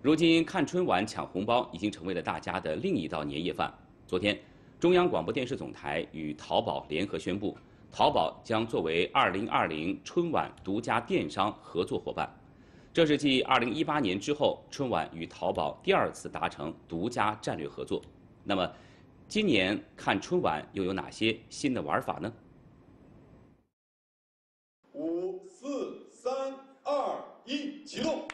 如今看春晚抢红包已经成为了大家的另一道年夜饭。昨天，中央广播电视总台与淘宝联合宣布，淘宝将作为二零二零春晚独家电商合作伙伴。这是继二零一八年之后，春晚与淘宝第二次达成独家战略合作。那么，今年看春晚又有哪些新的玩法呢？五四三二一，启动。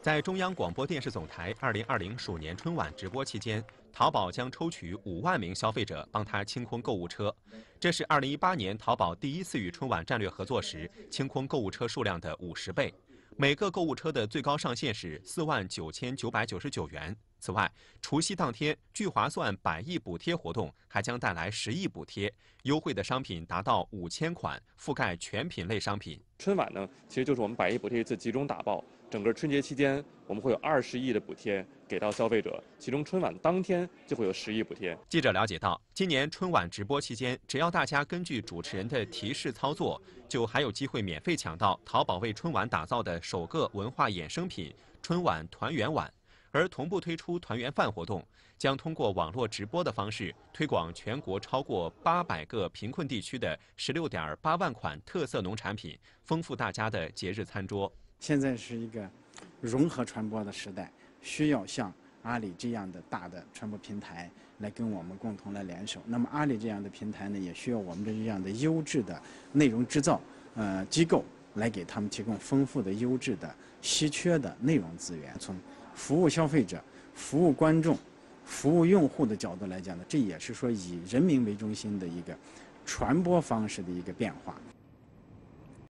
在中央广播电视总台2020鼠年春晚直播期间，淘宝将抽取5万名消费者帮他清空购物车。这是2018年淘宝第一次与春晚战略合作时清空购物车数量的50倍。每个购物车的最高上限是4万9999元。此外，除夕当天，聚划算百亿补贴活动还将带来十亿补贴，优惠的商品达到五千款，覆盖全品类商品。春晚呢，其实就是我们百亿补贴一次集中打爆。整个春节期间，我们会有二十亿的补贴给到消费者，其中春晚当天就会有十亿补贴。记者了解到，今年春晚直播期间，只要大家根据主持人的提示操作，就还有机会免费抢到淘宝为春晚打造的首个文化衍生品——春晚团圆碗。而同步推出团圆饭活动，将通过网络直播的方式推广全国超过八百个贫困地区的十六点八万款特色农产品，丰富大家的节日餐桌。现在是一个融合传播的时代，需要像阿里这样的大的传播平台来跟我们共同来联手。那么阿里这样的平台呢，也需要我们的这样的优质的内容制造，呃，机构。来给他们提供丰富的、优质的、稀缺的内容资源。从服务消费者、服务观众、服务用户的角度来讲呢，这也是说以人民为中心的一个传播方式的一个变化。